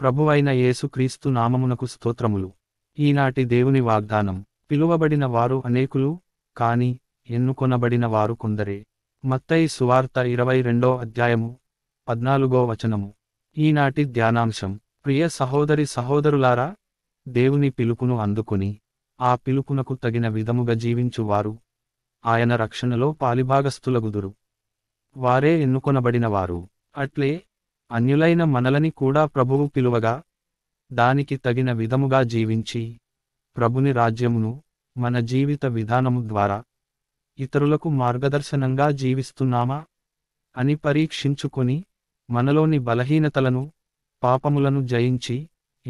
ప్రభువైన యేసుక్రీస్తు నామమునకు స్తోత్రములు ఈనాటి దేవుని వాగ్దానం పిలువబడిన వారు అనేకులు కాని ఎన్నుకొనబడిన వారు కొందరే మత్తయి సువార్త ఇరవై రెండో అధ్యాయము పద్నాలుగో వచనము ఈనాటి ధ్యానాంశం ప్రియ సహోదరి సహోదరులారా దేవుని పిలుపును అందుకుని ఆ పిలుపునకు తగిన విధముగా జీవించువారు ఆయన రక్షణలో పాలిభాగస్థులగుదురు వారే ఎన్నుకొనబడినవారు అట్లే అన్యులైన మనలని కూడా ప్రభువు పిలువగా దానికి తగిన విధముగా జీవించి ప్రభుని రాజ్యమును మన జీవిత విధానము ద్వారా ఇతరులకు మార్గదర్శనంగా జీవిస్తున్నామా అని పరీక్షించుకొని మనలోని బలహీనతలను పాపములను జయించి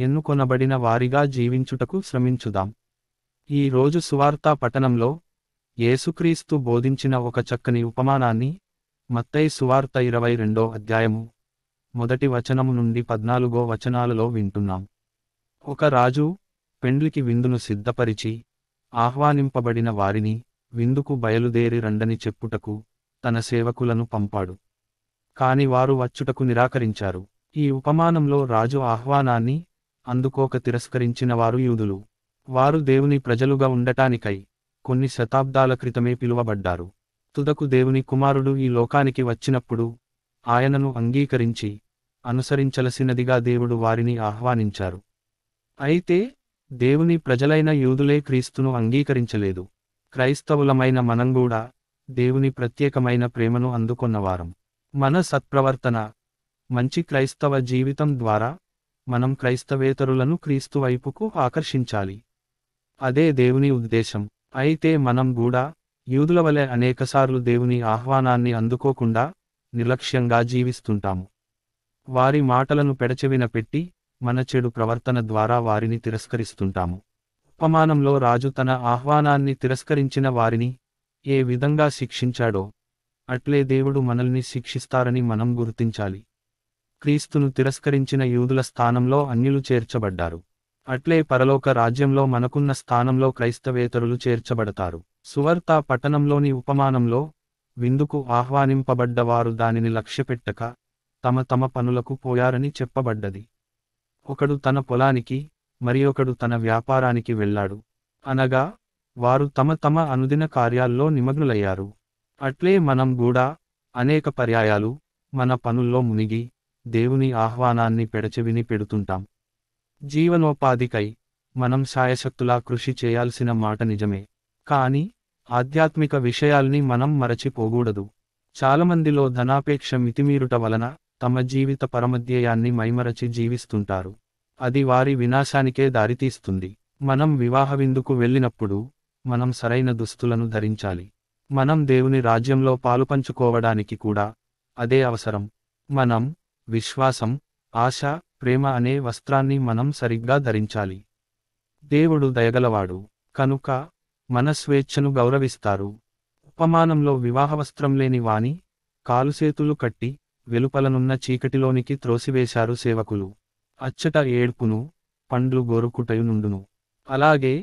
ఎన్నుకొనబడిన వారిగా జీవించుటకు శ్రమించుదాం ఈ రోజు సువార్తా పఠనంలో యేసుక్రీస్తు బోధించిన ఒక చక్కని ఉపమానాన్ని మత్తై సువార్త ఇరవై రెండో అధ్యాయము మొదటి వచనము నుండి పద్నాలుగో వచనాలలో వింటున్నాం ఒక రాజు పెండ్లికి విందును సిద్ధపరిచి ఆహ్వానింపబడిన వారిని విందుకు బయలుదేరి రండని చెప్పుటకు తన సేవకులను పంపాడు కాని వారు వచ్చుటకు నిరాకరించారు ఈ ఉపమానంలో రాజు ఆహ్వానాన్ని అందుకోక తిరస్కరించిన వారు యూదులు వారు దేవుని ప్రజలుగా ఉండటానికై కొన్ని శతాబ్దాల క్రితమే పిలువబడ్డారు తుదకు దేవుని కుమారుడు ఈ లోకానికి వచ్చినప్పుడు ఆయనను అంగీకరించి అనుసరించలసినదిగా దేవుడు వారిని ఆహ్వానించారు అయితే దేవుని ప్రజలైన యూదులే క్రీస్తును అంగీకరించలేదు క్రైస్తవులమైన మనం దేవుని ప్రత్యేకమైన ప్రేమను అందుకొన్నవారం మన సత్ప్రవర్తన మంచి క్రైస్తవ జీవితం ద్వారా మనం క్రైస్తవేతరులను క్రీస్తు వైపుకు ఆకర్షించాలి అదే దేవుని ఉద్దేశం అయితే మనం గూడా యూదుల వలె అనేకసార్లు దేవుని ఆహ్వానాన్ని అందుకోకుండా నిర్లక్ష్యంగా జీవిస్తుంటాము వారి మాటలను పెడచెవిన పెట్టి మన చెడు ప్రవర్తన ద్వారా వారిని తిరస్కరిస్తుంటాము ఉపమానంలో రాజు తన ఆహ్వానాన్ని తిరస్కరించిన వారిని ఏ విధంగా శిక్షించాడో అట్లే దేవుడు మనల్ని శిక్షిస్తారని మనం గుర్తించాలి క్రీస్తును తిరస్కరించిన యూదుల స్థానంలో అన్యులు చేర్చబడ్డారు అట్లే పరలోక రాజ్యంలో మనకున్న స్థానంలో క్రైస్తవేతరులు చేర్చబడతారు సువర్త పట్టణంలోని ఉపమానంలో విందుకు ఆహ్వానింపబడ్డవారు దానిని లక్ష్యపెట్టక తమ తమ పనులకు పోయారని చెప్పబడ్డది ఒకడు తన పొలానికి మరి ఒకడు తన వ్యాపారానికి వెళ్ళాడు అనగా వారు తమ తమ అనుదిన కార్యాల్లో నిమగ్నులయ్యారు అట్లే మనం కూడా అనేక పర్యాయాలు మన పనుల్లో మునిగి దేవుని ఆహ్వానాన్ని పెడచెవిని పెడుతుంటాం జీవనోపాధికై మనం సాయశక్తులా కృషి చేయాల్సిన మాట నిజమే కానీ ఆధ్యాత్మిక విషయాల్ని మనం మరచిపోకూడదు చాలామందిలో ధనాపేక్ష మితిమీరుట వలన తమ జీవిత పరమధ్యేయాన్ని మైమరచి జీవిస్తుంటారు అది వారి వినాశానికే దారితీస్తుంది మనం వివాహ విందుకు వెళ్ళినప్పుడు మనం సరైన దుస్తులను ధరించాలి మనం దేవుని రాజ్యంలో పాలుపంచుకోవడానికి కూడా అదే అవసరం మనం విశ్వాసం ఆశ ప్రేమ అనే వస్త్రాన్ని మనం సరిగ్గా ధరించాలి దేవుడు దయగలవాడు కనుక మన స్వేచ్ఛను గౌరవిస్తారు ఉపమానంలో వివాహవస్త్రం లేని వాణి కాలుసేతులు కట్టి వెలుపలనున్న చీకటిలోనికి త్రోసివేశారు సేవకులు అచ్చట ఏడ్పును పండ్లు గోరుకుటయునుండును అలాగే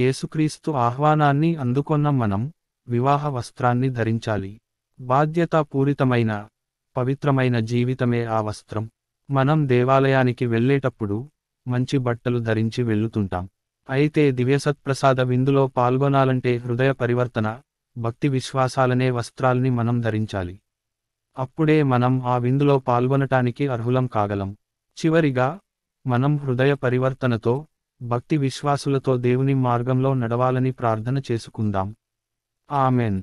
యేసుక్రీస్తు ఆహ్వానాన్ని అందుకొన్న మనం వివాహ వస్త్రాన్ని ధరించాలి బాధ్యతాపూరితమైన పవిత్రమైన జీవితమే ఆ వస్త్రం మనం దేవాలయానికి వెళ్ళేటప్పుడు మంచి బట్టలు ధరించి వెళ్ళుతుంటాం అయితే దివ్యసత్ప్రసాద విందులో పాల్గొనాలంటే హృదయ పరివర్తన భక్తి విశ్వాసాలనే వస్త్రాల్ని మనం ధరించాలి అప్పుడే మనం ఆ విందులో పాల్గొనటానికి అర్హులం కాగలం చివరిగా మనం హృదయ పరివర్తనతో భక్తి విశ్వాసులతో దేవుని మార్గంలో నడవాలని ప్రార్థన చేసుకుందాం ఆమెన్